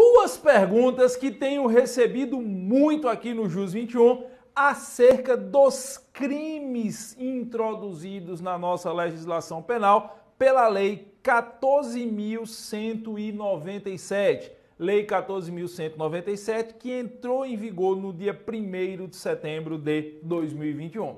duas perguntas que tenho recebido muito aqui no JUS 21 acerca dos crimes introduzidos na nossa legislação penal pela Lei 14.197. Lei 14.197, que entrou em vigor no dia 1 de setembro de 2021.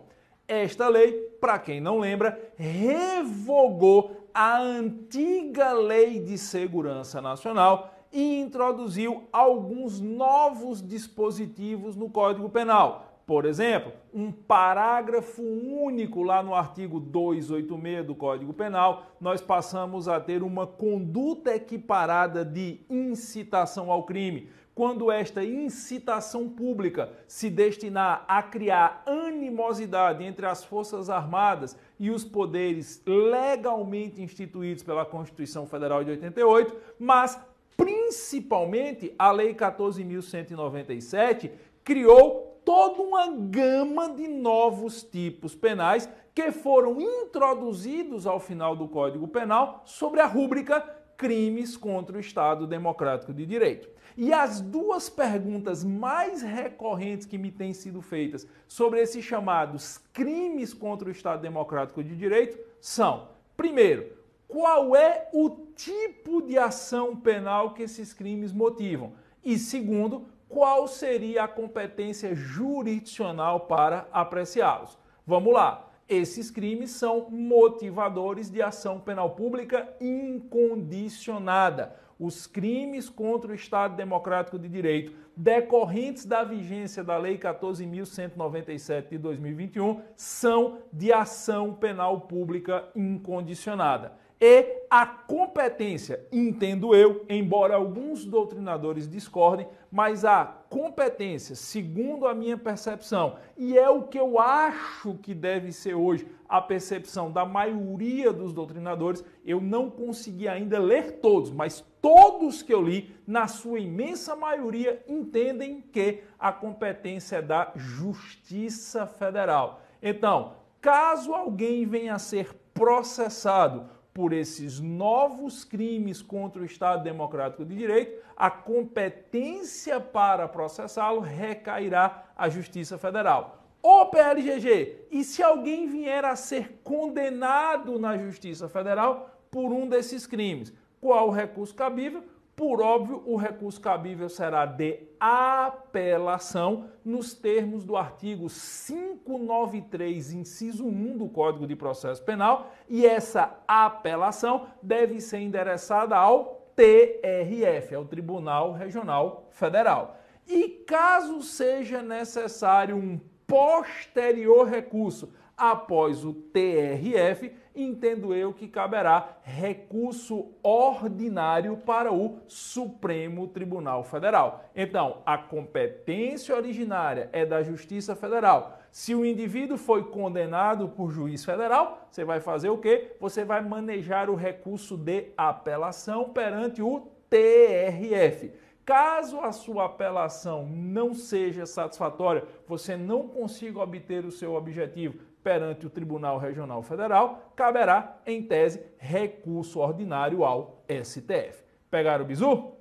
Esta lei, para quem não lembra, revogou a antiga Lei de Segurança Nacional e introduziu alguns novos dispositivos no Código Penal. Por exemplo, um parágrafo único lá no artigo 286 do Código Penal, nós passamos a ter uma conduta equiparada de incitação ao crime, quando esta incitação pública se destinar a criar animosidade entre as Forças Armadas e os poderes legalmente instituídos pela Constituição Federal de 88, mas principalmente a Lei 14.197 criou toda uma gama de novos tipos penais que foram introduzidos ao final do Código Penal sobre a rúbrica crimes contra o Estado Democrático de Direito. E as duas perguntas mais recorrentes que me têm sido feitas sobre esses chamados crimes contra o Estado Democrático de Direito são: primeiro, qual é o tipo de ação penal que esses crimes motivam? E segundo, qual seria a competência jurisdicional para apreciá-los? Vamos lá. Esses crimes são motivadores de ação penal pública incondicionada. Os crimes contra o Estado Democrático de Direito decorrentes da vigência da Lei 14.197 de 2021 são de ação penal pública incondicionada e a competência, entendo eu, embora alguns doutrinadores discordem, mas a competência, segundo a minha percepção, e é o que eu acho que deve ser hoje a percepção da maioria dos doutrinadores, eu não consegui ainda ler todos, mas todos que eu li, na sua imensa maioria, entendem que a competência é da Justiça Federal. Então, caso alguém venha a ser processado por esses novos crimes contra o Estado Democrático de Direito, a competência para processá-lo recairá à Justiça Federal. Ô PLGG, e se alguém vier a ser condenado na Justiça Federal por um desses crimes, qual o recurso cabível? Por óbvio, o recurso cabível será de apelação nos termos do artigo 593, inciso 1 do Código de Processo Penal, e essa apelação deve ser endereçada ao TRF, é o Tribunal Regional Federal. E caso seja necessário um posterior recurso após o TRF, entendo eu que caberá recurso ordinário para o Supremo Tribunal Federal. Então, a competência originária é da Justiça Federal. Se o indivíduo foi condenado por juiz federal, você vai fazer o quê? Você vai manejar o recurso de apelação perante o TRF. Caso a sua apelação não seja satisfatória, você não consiga obter o seu objetivo, perante o Tribunal Regional Federal, caberá, em tese, recurso ordinário ao STF. Pegaram o bizu?